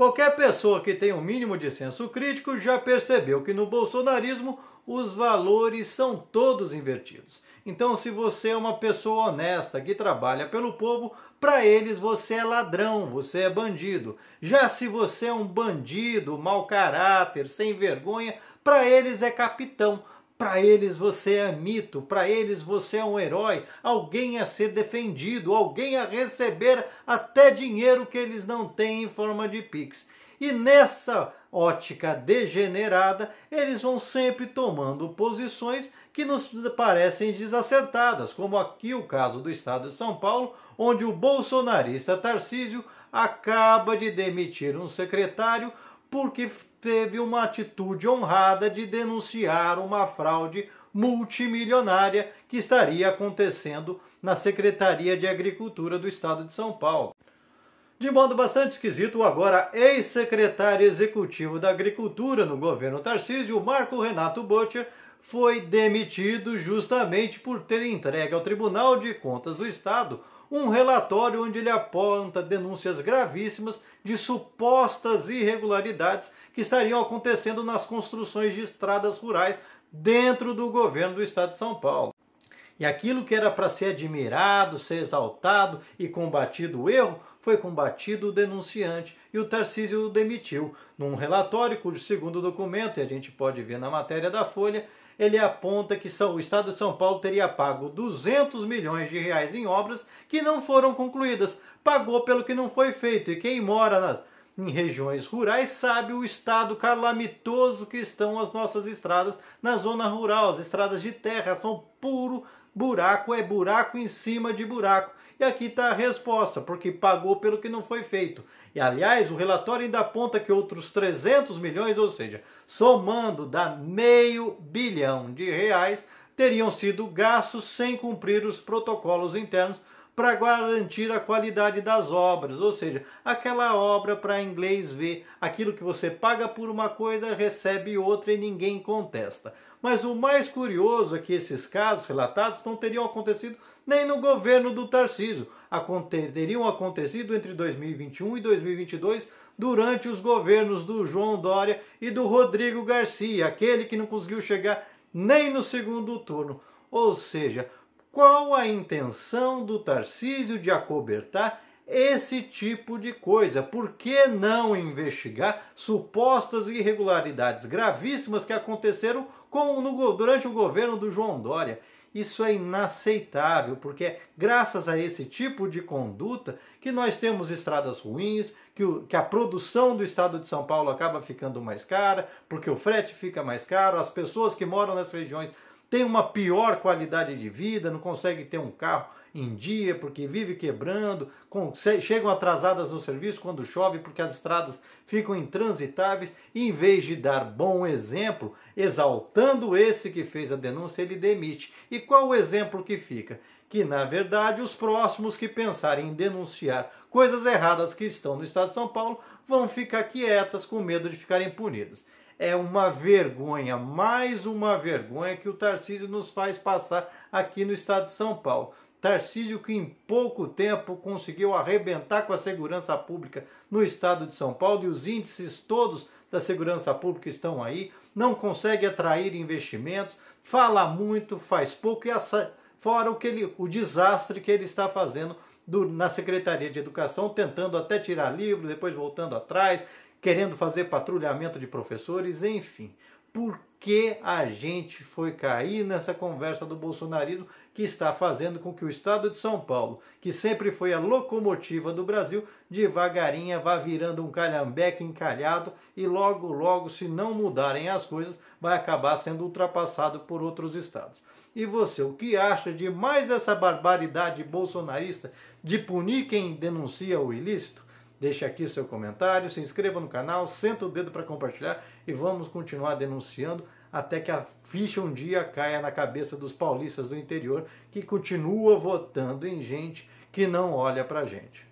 Qualquer pessoa que tenha o um mínimo de senso crítico já percebeu que no bolsonarismo os valores são todos invertidos. Então, se você é uma pessoa honesta que trabalha pelo povo, para eles você é ladrão, você é bandido. Já se você é um bandido, mau caráter, sem vergonha, para eles é capitão. Para eles você é mito, para eles você é um herói, alguém a ser defendido, alguém a receber até dinheiro que eles não têm em forma de Pix. E nessa ótica degenerada, eles vão sempre tomando posições que nos parecem desacertadas, como aqui o caso do estado de São Paulo, onde o bolsonarista Tarcísio acaba de demitir um secretário porque teve uma atitude honrada de denunciar uma fraude multimilionária que estaria acontecendo na Secretaria de Agricultura do Estado de São Paulo. De modo bastante esquisito, o agora ex-secretário executivo da Agricultura no governo Tarcísio, Marco Renato Butcher, foi demitido justamente por ter entregue ao Tribunal de Contas do Estado um relatório onde ele aponta denúncias gravíssimas de supostas irregularidades que estariam acontecendo nas construções de estradas rurais dentro do governo do estado de São Paulo. E aquilo que era para ser admirado, ser exaltado e combatido o erro, foi combatido o denunciante e o Tarcísio o demitiu. Num relatório cujo segundo documento, e a gente pode ver na matéria da Folha, ele aponta que o Estado de São Paulo teria pago 200 milhões de reais em obras que não foram concluídas. Pagou pelo que não foi feito e quem mora na, em regiões rurais sabe o estado calamitoso que estão as nossas estradas na zona rural. As estradas de terra são puro Buraco é buraco em cima de buraco. E aqui está a resposta, porque pagou pelo que não foi feito. E aliás, o relatório ainda aponta que outros 300 milhões, ou seja, somando dá meio bilhão de reais, teriam sido gastos sem cumprir os protocolos internos para garantir a qualidade das obras, ou seja, aquela obra para inglês ver aquilo que você paga por uma coisa, recebe outra e ninguém contesta. Mas o mais curioso é que esses casos relatados não teriam acontecido nem no governo do Tarcísio, teriam acontecido entre 2021 e 2022 durante os governos do João Dória e do Rodrigo Garcia, aquele que não conseguiu chegar nem no segundo turno. Ou seja, qual a intenção do Tarcísio de acobertar esse tipo de coisa? Por que não investigar supostas irregularidades gravíssimas que aconteceram com, no, durante o governo do João Dória? Isso é inaceitável, porque é graças a esse tipo de conduta que nós temos estradas ruins, que, o, que a produção do estado de São Paulo acaba ficando mais cara, porque o frete fica mais caro, as pessoas que moram nas regiões tem uma pior qualidade de vida, não consegue ter um carro em dia porque vive quebrando, com, chegam atrasadas no serviço quando chove porque as estradas ficam intransitáveis. E em vez de dar bom exemplo, exaltando esse que fez a denúncia, ele demite. E qual o exemplo que fica? Que na verdade os próximos que pensarem em denunciar coisas erradas que estão no estado de São Paulo vão ficar quietas com medo de ficarem punidos é uma vergonha, mais uma vergonha que o Tarcísio nos faz passar aqui no estado de São Paulo. Tarcísio que em pouco tempo conseguiu arrebentar com a segurança pública no estado de São Paulo e os índices todos da segurança pública estão aí, não consegue atrair investimentos, fala muito, faz pouco e essa, fora o que ele, o desastre que ele está fazendo do, na Secretaria de Educação, tentando até tirar livro, depois voltando atrás, querendo fazer patrulhamento de professores, enfim. Por que a gente foi cair nessa conversa do bolsonarismo que está fazendo com que o estado de São Paulo, que sempre foi a locomotiva do Brasil, devagarinha vá virando um calhambeque encalhado e logo, logo, se não mudarem as coisas, vai acabar sendo ultrapassado por outros estados. E você, o que acha de mais essa barbaridade bolsonarista de punir quem denuncia o ilícito? Deixe aqui seu comentário, se inscreva no canal, senta o dedo para compartilhar e vamos continuar denunciando até que a ficha um dia caia na cabeça dos paulistas do interior que continua votando em gente que não olha para gente.